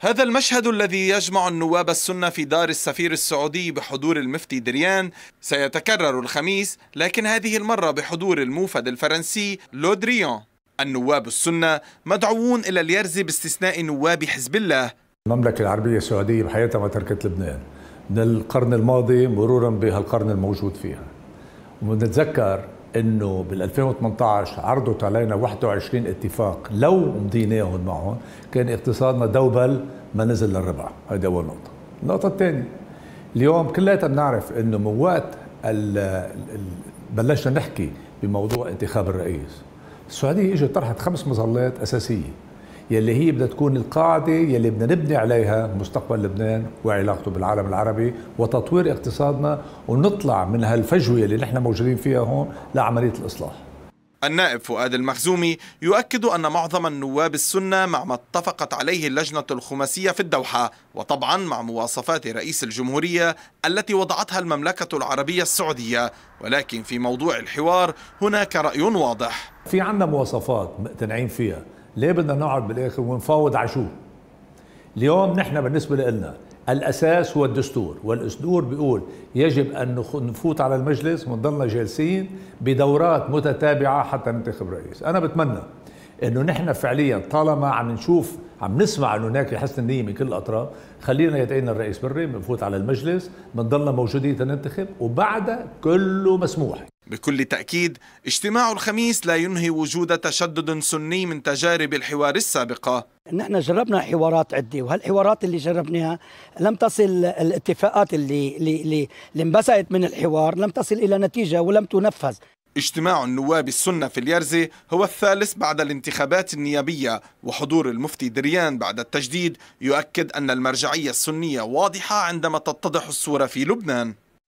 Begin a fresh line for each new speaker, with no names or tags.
هذا المشهد الذي يجمع النواب السنة في دار السفير السعودي بحضور المفتي دريان سيتكرر الخميس لكن هذه المرة بحضور الموفد الفرنسي لودريان النواب السنة مدعوون إلى اليرز باستثناء نواب حزب الله
المملكة العربية السعودية بحياتها ما تركت لبنان من القرن الماضي مرورا بهالقرن الموجود فيها ونتذكر انه بال 2018 عرضت علينا 21 اتفاق لو مضيناهم معهم كان اقتصادنا دوبل ما نزل للربع هيدي اول نقطه النقطه الثانيه اليوم كلياتنا بنعرف انه من وقت بلشنا نحكي بموضوع انتخاب الرئيس السعوديه اجت طرحت خمس مظلات اساسيه يلي هي بدها تكون القاعدة يلي بدنا نبني عليها مستقبل لبنان وعلاقته بالعالم العربي وتطوير اقتصادنا ونطلع من هالفجوة اللي نحن موجودين فيها هون لعملية الإصلاح
النائب فؤاد المخزومي يؤكد أن معظم النواب السنة مع ما اتفقت عليه اللجنة الخماسية في الدوحة وطبعا مع مواصفات رئيس الجمهورية التي وضعتها المملكة العربية السعودية ولكن في موضوع الحوار هناك رأي واضح
في عندنا مواصفات مقتنعين فيها ليه بدنا نقعد بالاخر ونفاوض على شو؟ اليوم نحن بالنسبه لنا الاساس هو الدستور والدستور بيقول يجب ان نفوت على المجلس ونضلنا جالسين بدورات متتابعه حتى ننتخب رئيس انا بتمنى انه نحن فعليا طالما عم نشوف عم نسمع انه هناك حسن النيه من كل الاطراف خلينا يدعينا الرئيس بري بنفوت على المجلس بنضلنا موجودين تنتخب
وبعدها كله مسموح بكل
تأكيد اجتماع الخميس لا ينهي وجود تشدد سني من تجارب الحوار السابقة
نحن جربنا حوارات عدة وهالحوارات اللي جربناها لم تصل الاتفاقات اللي, اللي, اللي انبثقت من الحوار لم تصل إلى نتيجة ولم تنفذ
اجتماع النواب السنة في اليرزي هو الثالث بعد الانتخابات النيابية وحضور المفتي دريان بعد التجديد يؤكد أن المرجعية السنية واضحة عندما تتضح الصورة في لبنان